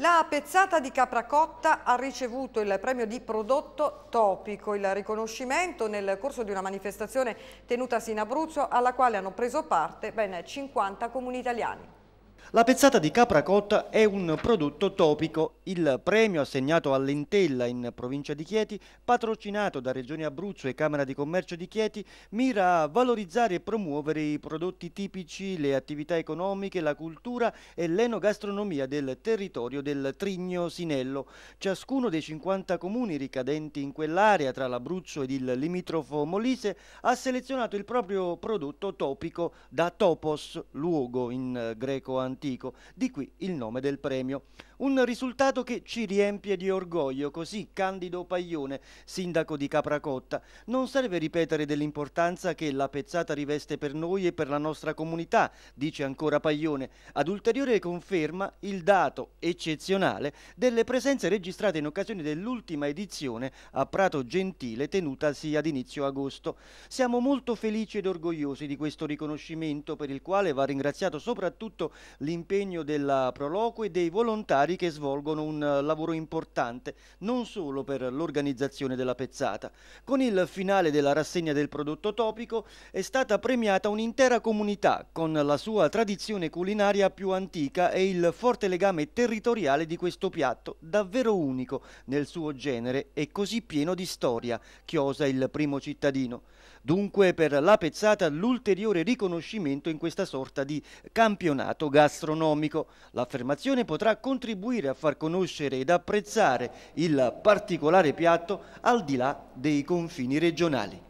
La pezzata di Capracotta ha ricevuto il premio di prodotto topico, il riconoscimento nel corso di una manifestazione tenutasi in Abruzzo alla quale hanno preso parte ben 50 comuni italiani. La pezzata di capra cotta è un prodotto topico. Il premio assegnato a Lentella in provincia di Chieti, patrocinato da Regione Abruzzo e Camera di Commercio di Chieti, mira a valorizzare e promuovere i prodotti tipici, le attività economiche, la cultura e l'enogastronomia del territorio del Trigno Sinello. Ciascuno dei 50 comuni ricadenti in quell'area tra l'Abruzzo ed il limitrofo Molise ha selezionato il proprio prodotto topico da topos, luogo in greco antico antico, di qui il nome del premio. Un risultato che ci riempie di orgoglio, così Candido Paglione, sindaco di Capracotta. Non serve ripetere dell'importanza che la pezzata riveste per noi e per la nostra comunità, dice ancora Paglione. Ad ulteriore conferma il dato eccezionale delle presenze registrate in occasione dell'ultima edizione a Prato Gentile tenutasi ad inizio agosto. Siamo molto felici ed orgogliosi di questo riconoscimento per il quale va ringraziato soprattutto l'impegno della Proloquo e dei volontari volontari che svolgono un eh, lavoro importante non solo per l'organizzazione della pezzata. Con il finale della rassegna del prodotto topico è stata premiata un'intera comunità con la sua tradizione culinaria più antica e il forte legame territoriale di questo piatto, davvero unico nel suo genere e così pieno di storia, chiosa il primo cittadino. Dunque per la pezzata l'ulteriore riconoscimento in questa sorta di campionato gastronomico. L'affermazione potrà contribuire contribuire a far conoscere ed apprezzare il particolare piatto al di là dei confini regionali.